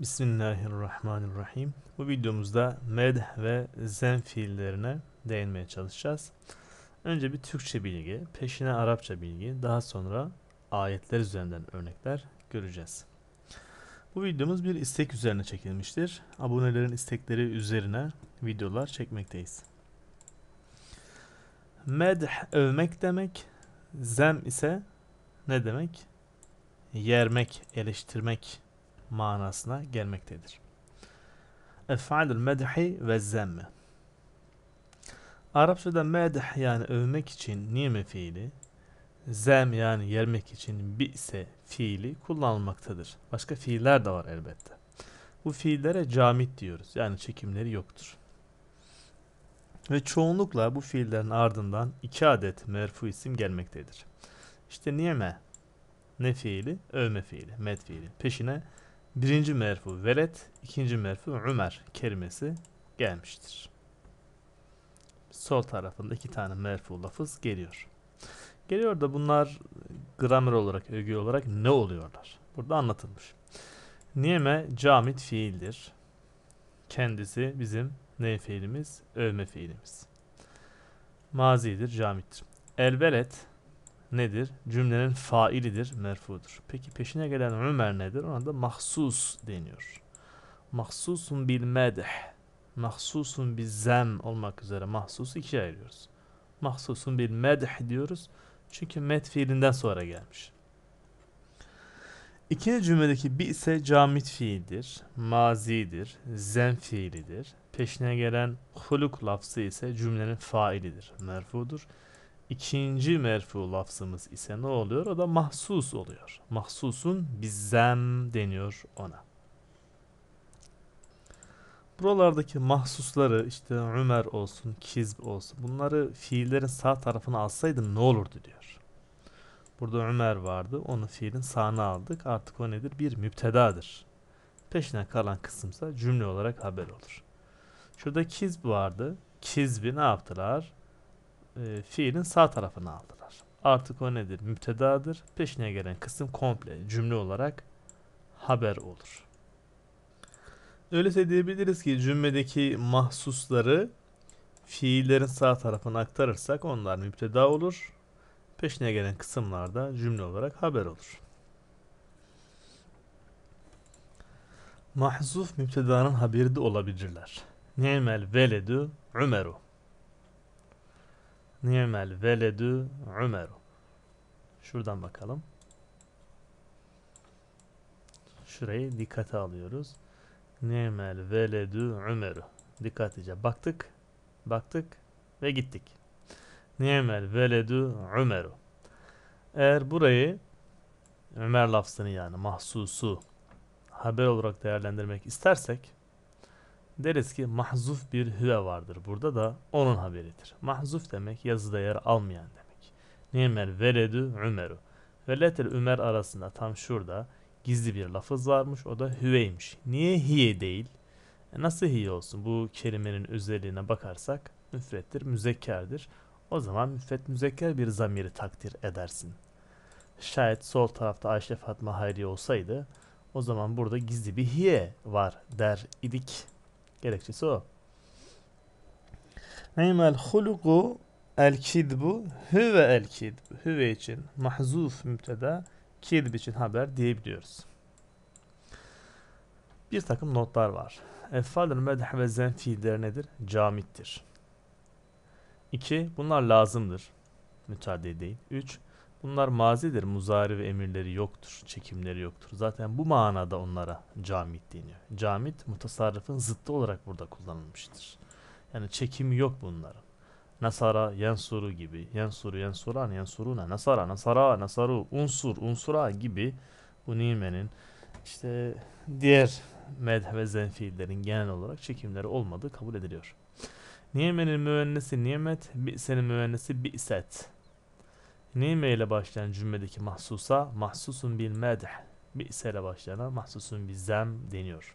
Bismillahirrahmanirrahim. Bu videomuzda medh ve zen fiillerine değinmeye çalışacağız. Önce bir Türkçe bilgi, peşine Arapça bilgi, daha sonra ayetler üzerinden örnekler göreceğiz. Bu videomuz bir istek üzerine çekilmiştir. Abonelerin istekleri üzerine videolar çekmekteyiz. Medh övmek demek, zem ise ne demek? Yermek, eleştirmek manasına gelmektedir. Ef'alül medhi ve zemme Arapçada medh yani övmek için nime fiili, zem yani yermek için bi ise fiili kullanılmaktadır. Başka fiiller de var elbette. Bu fiillere camit diyoruz. Yani çekimleri yoktur. Ve çoğunlukla bu fiillerin ardından iki adet merfu isim gelmektedir. İşte nime ne fiili? Övme fiili, med fiili. Peşine birinci merfu velet, ikinci merfu Ömer kelimesi gelmiştir. Sol tarafında iki tane merfu lafız geliyor. Geliyor da bunlar gramer olarak, ögü olarak ne oluyorlar? Burada anlatılmış. Niyeme camit fiildir. Kendisi bizim ne fiilimiz? Övme fiilimiz. Mazidir, camittir. Elvelet nedir? Cümlenin failidir, merfudur. Peki peşine gelen Ömer nedir? Ona da mahsus deniyor. Mahsusun bil medh. Mahsusun bil zem olmak üzere mahsus ikiye ayırıyoruz. Mahsusun bil medh diyoruz. Çünkü met fiilinden sonra gelmiş. İkinci cümledeki bi ise camit fiildir, mazidir, zem fiilidir. Peşine gelen huluk lafzı ise cümlenin failidir, merfudur. İkinci merfu lafzımız ise ne oluyor? O da mahsus oluyor. Mahsusun bizzem deniyor ona. Buralardaki mahsusları işte Ömer olsun, Kizb olsun bunları fiillerin sağ tarafına alsaydım ne olurdu diyor. Burada Ömer vardı. Onu fiilin sağına aldık. Artık o nedir? Bir müptedadır. Peşine kalan kısımsa cümle olarak haber olur. Şurada Kizb vardı. Kizbi ne yaptılar? e, fiilin sağ tarafını aldılar. Artık o nedir? Müptedadır. Peşine gelen kısım komple cümle olarak haber olur. Öyleyse diyebiliriz ki cümledeki mahsusları fiillerin sağ tarafına aktarırsak onlar müpteda olur. Peşine gelen kısımlarda cümle olarak haber olur. Mahzuf müptedanın haberi de olabilirler. Nimel veledü Ümeru. Ni'mel veledü Ömer. Şuradan bakalım. Şurayı dikkate alıyoruz. Ni'mel veledü Ömer. Dikkatlice baktık, baktık ve gittik. Ni'mel veledü Ömer. Eğer burayı Ömer lafzını yani mahsusu haber olarak değerlendirmek istersek deriz ki mahzuf bir hüve vardır. Burada da onun haberidir. Mahzuf demek yazıda yer almayan demek. Nimel veredü ümeru. Veletel ümer arasında tam şurada gizli bir lafız varmış. O da hüveymiş. Niye hiye değil? E nasıl hiye olsun? Bu kelimenin özelliğine bakarsak müfrettir, müzekkerdir. O zaman müfret müzekker bir zamiri takdir edersin. Şayet sol tarafta Ayşe Fatma Hayri olsaydı o zaman burada gizli bir hiye var der idik. Gerekçesi o. Neymel huluku el kidbu hüve el kidbu. Hüve için mahzuf müpteda, kidb için haber diyebiliyoruz. Bir takım notlar var. Efalül medh ve zen fiiller nedir? Camittir. 2. Bunlar lazımdır. Müteaddi değil. 3. Bunlar mazidir. Muzari ve emirleri yoktur. Çekimleri yoktur. Zaten bu manada onlara camit deniyor. Camit mutasarrıfın zıttı olarak burada kullanılmıştır. Yani çekimi yok bunların. Nasara, Yensuru gibi, Yensuru, Yensuran, ne? Nasara, Nasara, Nasaru, Unsur, Unsura gibi bu nimenin işte diğer medh ve zenfiillerin genel olarak çekimleri olmadığı kabul ediliyor. Nimenin müennesi nimet, bi'senin müennesi bi'set. Nime ile başlayan cümledeki mahsusa mahsusun bil medh bi'se ile başlayana mahsusun bir zem deniyor.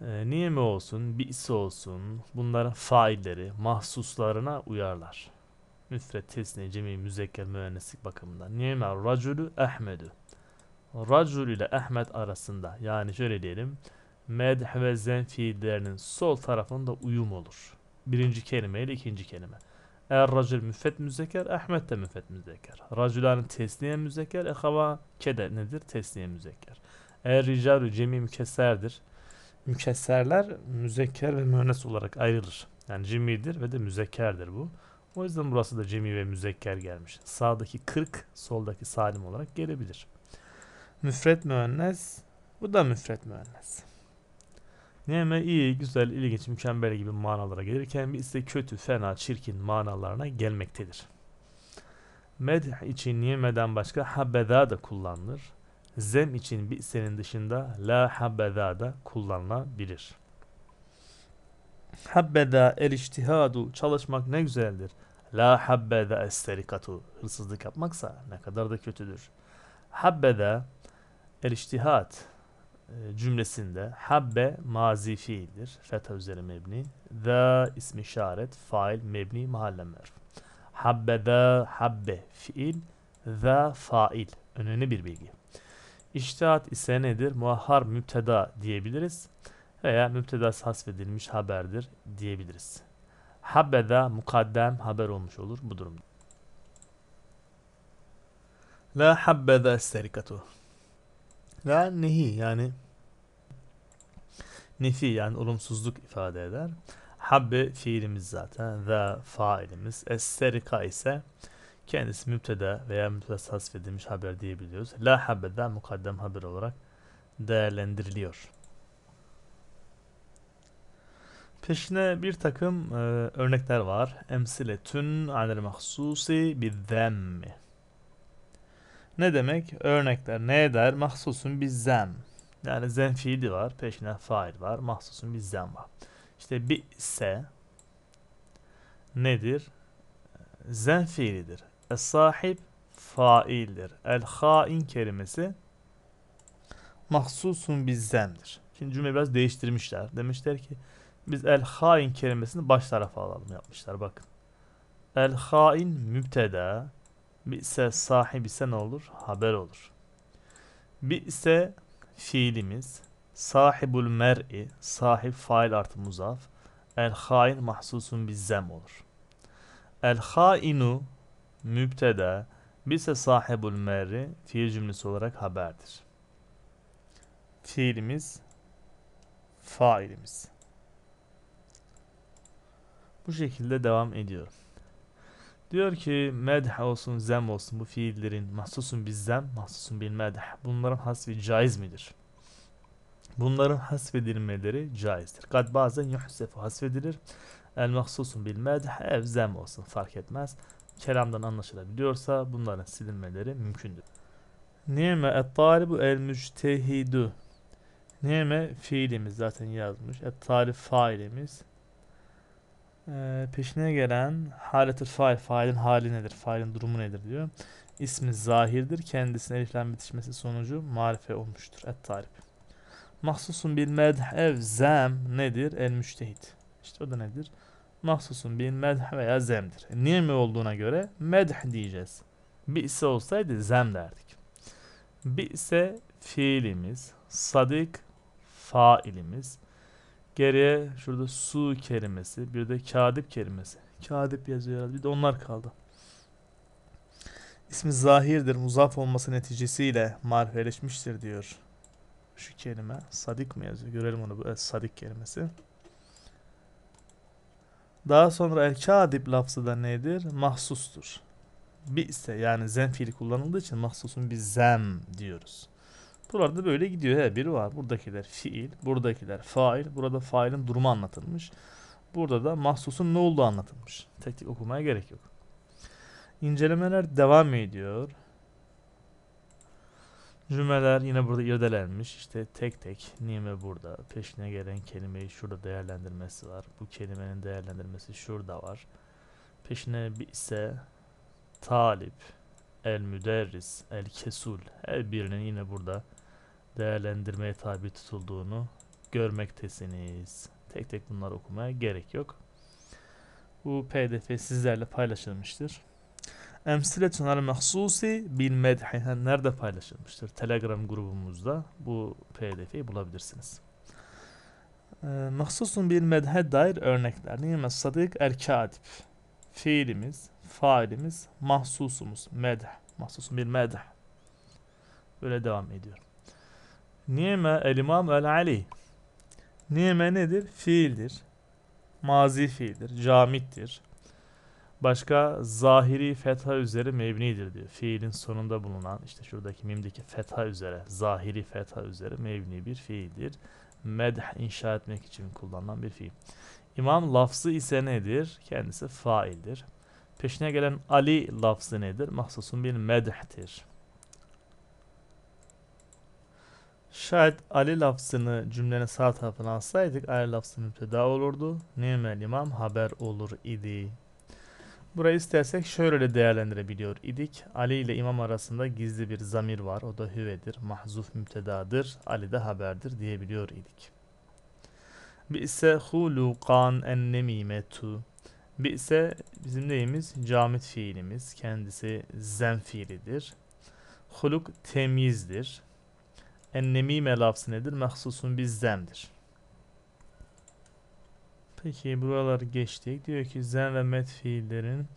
E, ee, nime olsun, bir bi'se olsun bunların failleri mahsuslarına uyarlar. Müfret, tesne, cemi, müzekker, mühendislik bakımından. Nime racülü Ahmedü. Racül ile Ahmet arasında yani şöyle diyelim medh ve zem fiillerinin sol tarafında uyum olur. Birinci kelime ile ikinci kelime. Eğer racül müfet müzeker, Ahmet de müfet müzeker. Racülanın tesniye müzeker, ehava kede nedir? Tesniye müzeker. Eğer ricalü cemi mükesserdir. Mükesserler müzekker ve müennes olarak ayrılır. Yani cemidir ve de müzekkerdir bu. O yüzden burası da cemi ve müzekker gelmiş. Sağdaki 40, soldaki salim olarak gelebilir. Müfret müennes, bu da müfret müennes. Neme iyi, güzel, ilginç, mükemmel gibi manalara gelirken bir ise kötü, fena, çirkin manalarına gelmektedir. Medh için nimeden başka habeda da kullanılır. Zem için bir isenin dışında la habeda da kullanılabilir. Habbeda eriştihadu çalışmak ne güzeldir. La habbeda esterikatu hırsızlık yapmaksa ne kadar da kötüdür. Habbeda eriştihat cümlesinde habbe mazi fiildir. Fetha üzeri mebni. The ismi işaret, fail, mebni, mahalle Habbe the, habbe fiil, the fail. Önemli bir bilgi. İştihat ise nedir? Muahhar müpteda diyebiliriz veya müptedası hasfedilmiş haberdir diyebiliriz. habbe Habbeda mukaddem haber olmuş olur bu durumda. La habbe habbeda serikatu. La nehi yani nefi yani olumsuzluk ifade eder. Habbe fiilimiz zaten ve failimiz. Esterika ise kendisi müpteda veya müpteda hasfedilmiş haber diyebiliyoruz. La habbe de mukaddem haber olarak değerlendiriliyor. Peşine bir takım e, örnekler var. Emsiletün anil mahsusi bizzemmi. Ne demek? Örnekler ne eder? Mahsusun bir zem. Yani zem fiili var. Peşine fail var. Mahsusun bir zem var. İşte bir ise nedir? Zem fiilidir. Es sahip faildir. El hain kelimesi mahsusun bir zemdir. Şimdi cümleyi biraz değiştirmişler. Demişler ki biz el hain kelimesini baş tarafa alalım yapmışlar bakın. El hain mübteda bir ise sahibi ise ne olur? Haber olur. Bir ise fiilimiz. Sahibul mer'i, sahip fail artı muzaf. El hain mahsusun bizzem olur. El hainu mübteda bise sahibul mer'i fiil cümlesi olarak haberdir. Fiilimiz failimiz. Bu şekilde devam ediyoruz. Diyor ki medh olsun zem olsun bu fiillerin mahsusun bir zem mahsusun bir medh bunların hasfi caiz midir? Bunların hasfedilmeleri caizdir. Kad bazen yuhsefu hasfedilir. El mahsusun bil medh ev zem olsun fark etmez. Kelamdan anlaşılabiliyorsa bunların silinmeleri mümkündür. Nime et talibu el müctehidu. Nime fiilimiz zaten yazmış. Et tarif failimiz. Ee, peşine gelen haletül fail, failin hali nedir, failin durumu nedir diyor. İsmi zahirdir, kendisine eliflen bitişmesi sonucu marife olmuştur. Et tarif. Mahsusun bil medh ev zem nedir? El müştehit. İşte o da nedir? Mahsusun bil medh veya zemdir. E, niye mi olduğuna göre medh diyeceğiz. Bir ise olsaydı zem derdik. Bir ise fiilimiz, sadık failimiz, Geriye şurada su kelimesi, bir de kadip kelimesi. Kadip yazıyor herhalde. Bir de onlar kaldı. İsmi zahirdir, muzaf olması neticesiyle marifeleşmiştir diyor. Şu kelime sadik mi yazıyor? Görelim onu. Evet, sadik kelimesi. Daha sonra el kadip lafzı da nedir? Mahsustur. Bir ise yani zen fiili kullanıldığı için mahsusun bir zem diyoruz. Buralarda böyle gidiyor. He biri var. Buradakiler fiil, buradakiler fail. Burada failin durumu anlatılmış. Burada da mahsusun ne olduğu anlatılmış. Tek tek okumaya gerek yok. İncelemeler devam ediyor. Cümleler yine burada irdelenmiş. İşte tek tek nime burada. Peşine gelen kelimeyi şurada değerlendirmesi var. Bu kelimenin değerlendirmesi şurada var. Peşine bir ise talip El Müderris, El Kesul her birinin yine burada değerlendirmeye tabi tutulduğunu görmektesiniz. Tek tek bunları okumaya gerek yok. Bu pdf sizlerle paylaşılmıştır. Emsiletun al mahsusi bil medhihen nerede paylaşılmıştır? Telegram grubumuzda bu pdf'yi bulabilirsiniz. E, mahsusun bil medhe dair örnekler. Nimet sadık el katip. Fiilimiz failimiz mahsusumuz. Medh. Mahsusun bir medh. Böyle devam ediyor. Nime el imam el ali. Nime nedir? Fiildir. Mazi fiildir. Camittir. Başka zahiri fetha üzeri mevnidir diyor. Fiilin sonunda bulunan işte şuradaki mimdeki fetha üzere, zahiri fetha üzere mevni bir fiildir. Medh inşa etmek için kullanılan bir fiil. İmam lafzı ise nedir? Kendisi faildir. Peşine gelen Ali lafzı nedir? Mahsusun bir medh'tir. Şayet Ali lafzını cümlenin sağ tarafına alsaydık Ali lafzı müpteda olurdu. Nimel imam haber olur idi. Burayı istersek şöyle de değerlendirebiliyor idik. Ali ile imam arasında gizli bir zamir var. O da hüvedir, mahzuf müptedadır, Ali de haberdir diyebiliyor idik. Bi ise hulukan en nemimetu. Bir ise bizim neyimiz? Camit fiilimiz. Kendisi zem fiilidir. Huluk temizdir, Ennemime lafzı nedir? Mahsusun bir zemdir. Peki buraları geçtik. Diyor ki zem ve met fiillerin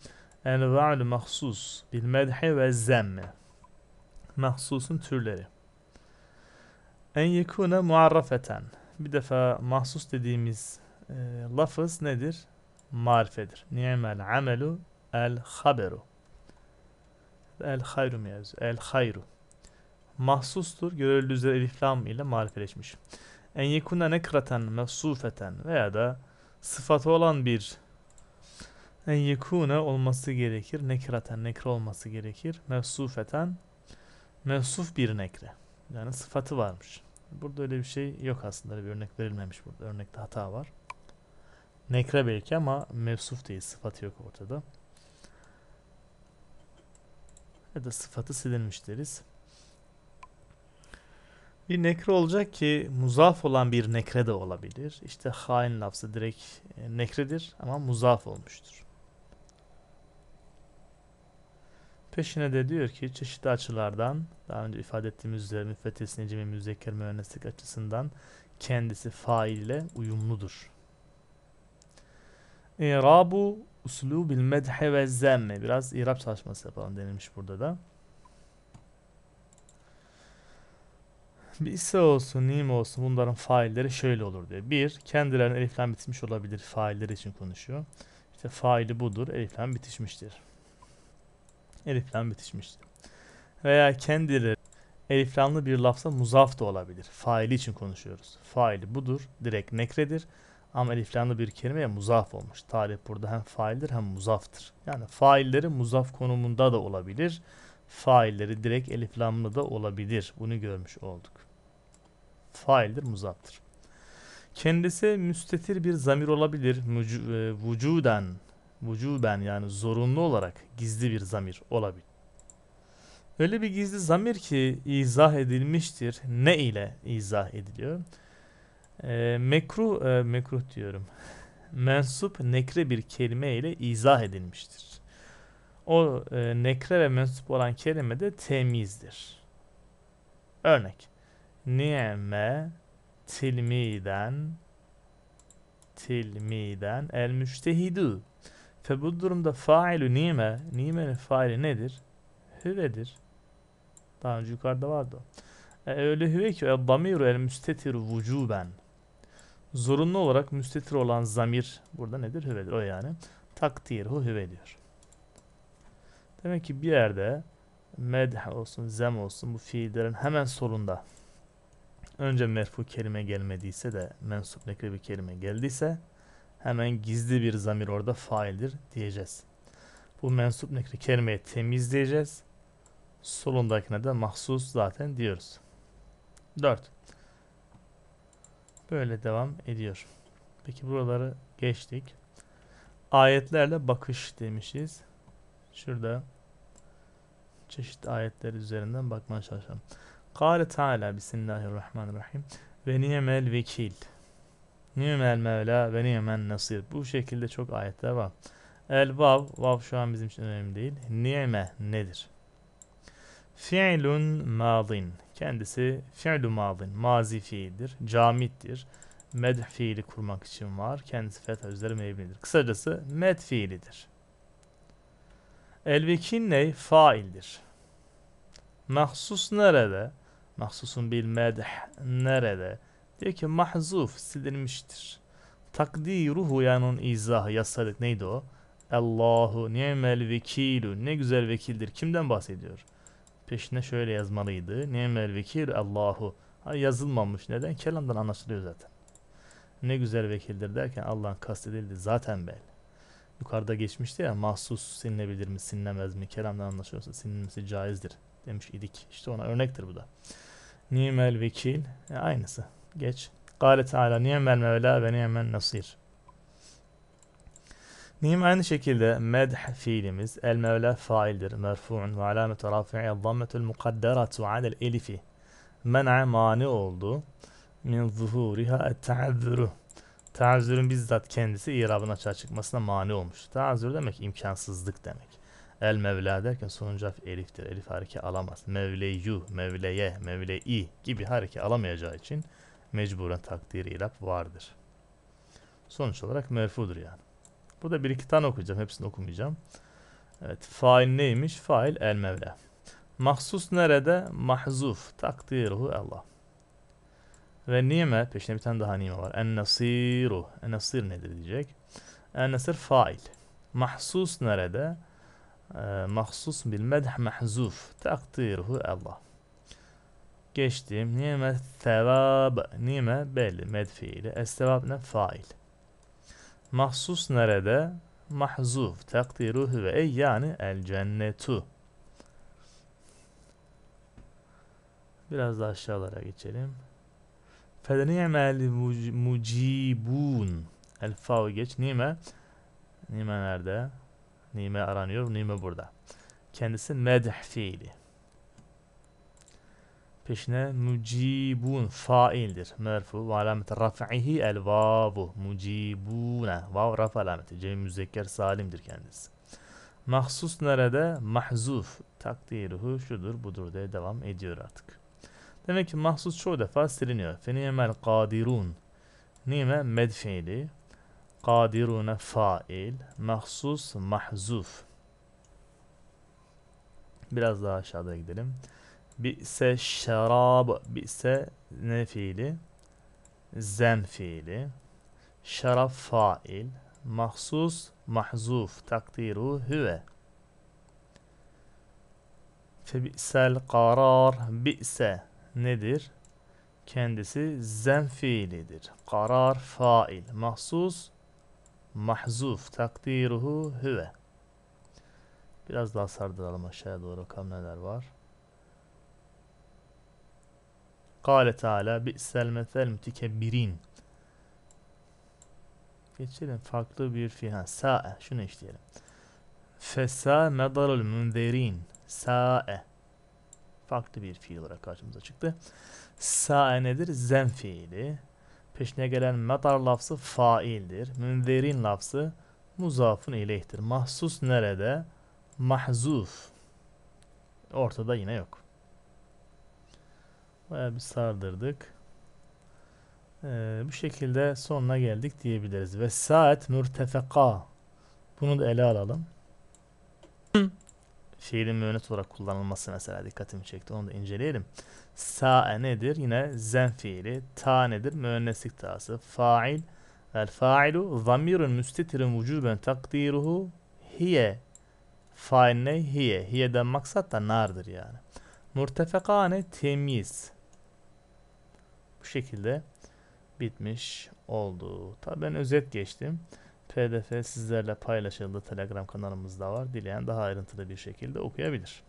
enva'l mahsus bil medhi ve zemme. Mahsusun türleri. En yekune muarrafeten. Bir defa mahsus dediğimiz e, lafız nedir? marifedir. Ni'mel amelu el haberu. El hayru mu yazıyor? El hayru. Mahsustur. Görüldüğü üzere elif ile marifeleşmiş. En yekuna nekraten mesufeten veya da sıfatı olan bir en yekuna olması gerekir. Nekraten nekre olması gerekir. Mevsufeten mevsuf bir nekre. Yani sıfatı varmış. Burada öyle bir şey yok aslında. Bir örnek verilmemiş burada. Örnekte hata var. Nekra belki ama mevsuf değil. Sıfatı yok ortada. Ya da sıfatı silinmiş deriz. Bir nekre olacak ki muzaf olan bir nekre de olabilir. İşte hain lafzı direkt e, nekredir ama muzaf olmuştur. Peşine de diyor ki çeşitli açılardan daha önce ifade ettiğimiz üzere müfettesine cemi müzekker mühendislik açısından kendisi faille uyumludur. İrabu uslubil medhe ve zemme. Biraz irab çalışması yapalım denilmiş burada da. Bir olsun, nim olsun bunların failleri şöyle olur diye Bir, kendilerinin eliflen bitmiş olabilir failleri için konuşuyor. İşte faili budur, eliflen bitişmiştir. Eliflen bitişmiştir. Veya kendileri eliflanlı bir lafsa muzaf da olabilir. Faili için konuşuyoruz. Faili budur, direkt nekredir. Amel iflanlı bir kelimeye muzaf olmuş. Talip burada hem faildir hem muzaftır. Yani failleri muzaf konumunda da olabilir. Failleri direkt eliflamlı da olabilir. Bunu görmüş olduk. Faildir muzaftır. Kendisi müstetir bir zamir olabilir. Müc- e, vücuden, vücuben yani zorunlu olarak gizli bir zamir olabilir. Öyle bir gizli zamir ki izah edilmiştir. Ne ile izah ediliyor? E, mekruh, e, mekruh diyorum. Mensup nekre bir kelime ile izah edilmiştir. O e, nekre ve mensup olan kelime de temizdir. Örnek. Ni'me tilmiden tilmiden el müştehidu. Fe bu durumda failü nime, nimenin faili nedir? Hüvedir. Daha önce yukarıda vardı o. E, öyle hüve ki el damiru el müstetiru vücuben. Zorunlu olarak müstetir olan zamir burada nedir? Hüvedir. O yani. Takdirhu hüve diyor. Demek ki bir yerde medh olsun, zem olsun bu fiillerin hemen solunda önce merfu kelime gelmediyse de mensup nekre bir kelime geldiyse hemen gizli bir zamir orada faildir diyeceğiz. Bu mensup nekre kelimeyi temizleyeceğiz. Solundakine de mahsus zaten diyoruz. 4. Böyle devam ediyor. Peki buraları geçtik. Ayetlerle bakış demişiz. Şurada çeşitli ayetler üzerinden bakmaya çalışalım. Kale Teala Bismillahirrahmanirrahim ve ni'mel vekil ni'mel mevla ve ni'men nasir bu şekilde çok ayetler var. El vav, vav şu an bizim için önemli değil. Ni'me nedir? Fi'lun madin. Kendisi fi'lu madin. Mazi fiildir. Camittir. Medh fiili kurmak için var. Kendisi fetha üzeri mebnidir. Kısacası med fiilidir. Elvekinne faildir. Mahsus nerede? Mahsusun bil medh nerede? Diyor ki mahzuf silinmiştir. Takdiruhu yani onun izahı yasalık neydi o? Allahu ni'mel vekilu ne güzel vekildir. Kimden bahsediyor? Peşine şöyle yazmalıydı. Nimel vekir Allahu. Ha, yazılmamış. Neden? Kelamdan anlaşılıyor zaten. Ne güzel vekildir derken Allah'ın kastedildi zaten belli. Yukarıda geçmişti ya mahsus sinilebilir mi sinilemez mi kelamdan anlaşılıyorsa sinilmesi caizdir demiş idik. İşte ona örnektir bu da. Nimel vekil e, aynısı. Geç. Gale Teala nimel mevla ve nimel nasir. Nim aynı şekilde medh fiilimiz el mevla faildir. Merfu'un ve alamet rafi'i zammetul mukadderatu alel elifi. Men'a mani oldu. Min zuhuriha et ta'azzuru. Ta'azzurun bizzat kendisi irabın açığa çıkmasına mani olmuş. Ta'azzur demek imkansızlık demek. El mevla derken sonuncu harf eliftir. Elif hareke alamaz. Mevleyu, mevleye, mevlei gibi hareke alamayacağı için mecburen takdir irab vardır. Sonuç olarak merfudur yani. Burada bir iki tane okuyacağım. Hepsini okumayacağım. Evet. Fail neymiş? Fail el mevla. Mahsus nerede? Mahzuf. Takdiruhu Allah. Ve nime peşine bir tane daha nime var. En nasiru. En nasir nedir diyecek. En nasir fail. Mahsus nerede? E, mahsus bil medh mahzuf. Takdiruhu Allah. Geçtim. Nime sevab. Nime belli. Med fiili. Es sevab ne? Fail. Mahsus nerede? Mahzuf. Takdiruhu ve ey yani el cennetu. Biraz da aşağılara geçelim. Fedeni'mel mucibun. El fav geç. Nime. Nime nerede? Nime aranıyor. Nime burada. Kendisi medh fiili. Peşine mucibun faildir. Merfu ve alamet raf'ihi el vavu. Mucibuna. Vav raf alameti. Cem müzekker salimdir kendisi. Mahsus nerede? Mahzuf. Takdiruhu şudur budur diye devam ediyor artık. Demek ki mahsus çoğu defa siliniyor. Fenimel kadirun. Nime medfiili. Kadirune fail. Mahsus mahzuf. Biraz daha aşağıda gidelim. Bi'se şerab. Bi'se ne fiili? Zem fiili. Şaraf fail. Mahsus mahzuf. Takdiru hüve. Febi'sel karar. Bi'se nedir? Kendisi zem fiilidir. Karar fail. Mahsus mahzuf. Takdiruhu hüve. Biraz daha sardıralım aşağıya doğru bakalım neler var. Kale Teala bi'sel mesel mütekebbirin. Geçelim farklı bir fiha. Sa'e. Şunu işleyelim. Fesa medarul münzerin. Sa'e. Farklı bir fiil olarak karşımıza çıktı. Sa'e nedir? Zen fiili. Peşine gelen medar lafzı faildir. Münzerin lafzı muzafın ileyhtir. Mahsus nerede? Mahzuf. Ortada yine yok. Baya bir sardırdık. Ee, bu şekilde sonuna geldik diyebiliriz. Ve saat nur mürtefeka. Bunu da ele alalım. Şiirin müennet olarak kullanılması mesela dikkatimi çekti. Onu da inceleyelim. Sa'e nedir? Yine zen fiili. Ta nedir? Müenneslik tası. Fail. El failu zamirun müstetirin vücuben takdiruhu hiye. Fail ne? Hiye. Hiye'den maksat da nardır yani. ne temiz bu şekilde bitmiş oldu. Tabi ben özet geçtim. PDF sizlerle paylaşıldı. Telegram kanalımızda var. Dileyen daha ayrıntılı bir şekilde okuyabilir.